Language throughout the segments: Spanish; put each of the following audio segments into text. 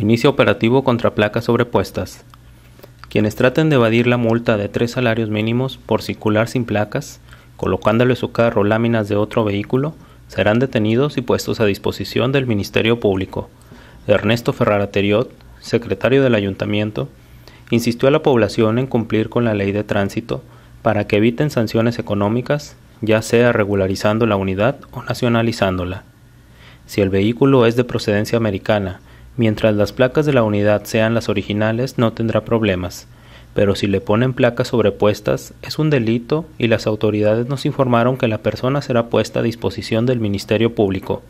inicio operativo contra placas sobrepuestas. Quienes traten de evadir la multa de tres salarios mínimos por circular sin placas, colocándole su carro láminas de otro vehículo, serán detenidos y puestos a disposición del Ministerio Público. Ernesto Ferrara Teriot, secretario del Ayuntamiento, insistió a la población en cumplir con la ley de tránsito para que eviten sanciones económicas, ya sea regularizando la unidad o nacionalizándola. Si el vehículo es de procedencia americana Mientras las placas de la unidad sean las originales no tendrá problemas, pero si le ponen placas sobrepuestas es un delito y las autoridades nos informaron que la persona será puesta a disposición del Ministerio Público.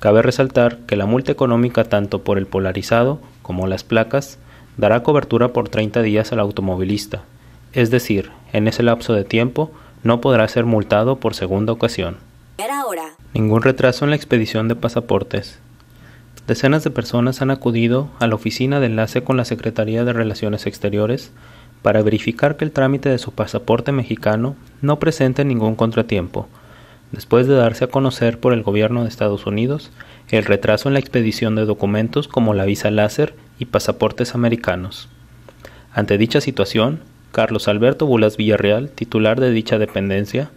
Cabe resaltar que la multa económica tanto por el polarizado como las placas dará cobertura por 30 días al automovilista, es decir, en ese lapso de tiempo no podrá ser multado por segunda ocasión. Ningún retraso en la expedición de pasaportes, decenas de personas han acudido a la oficina de enlace con la Secretaría de Relaciones Exteriores para verificar que el trámite de su pasaporte mexicano no presente ningún contratiempo, después de darse a conocer por el gobierno de Estados Unidos el retraso en la expedición de documentos como la visa láser y pasaportes americanos. Ante dicha situación, Carlos Alberto Bulas Villarreal, titular de dicha dependencia,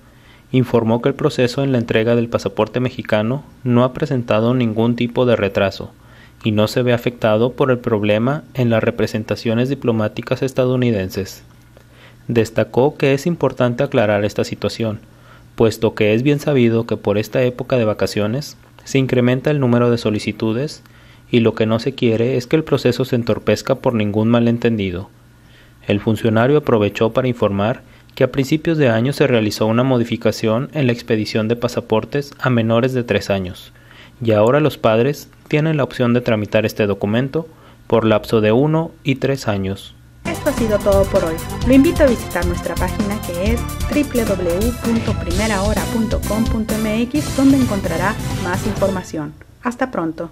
informó que el proceso en la entrega del pasaporte mexicano no ha presentado ningún tipo de retraso y no se ve afectado por el problema en las representaciones diplomáticas estadounidenses. Destacó que es importante aclarar esta situación, puesto que es bien sabido que por esta época de vacaciones se incrementa el número de solicitudes y lo que no se quiere es que el proceso se entorpezca por ningún malentendido. El funcionario aprovechó para informar que a principios de año se realizó una modificación en la expedición de pasaportes a menores de tres años, y ahora los padres tienen la opción de tramitar este documento por lapso de 1 y 3 años. Esto ha sido todo por hoy. Lo invito a visitar nuestra página que es www.primerahora.com.mx donde encontrará más información. Hasta pronto.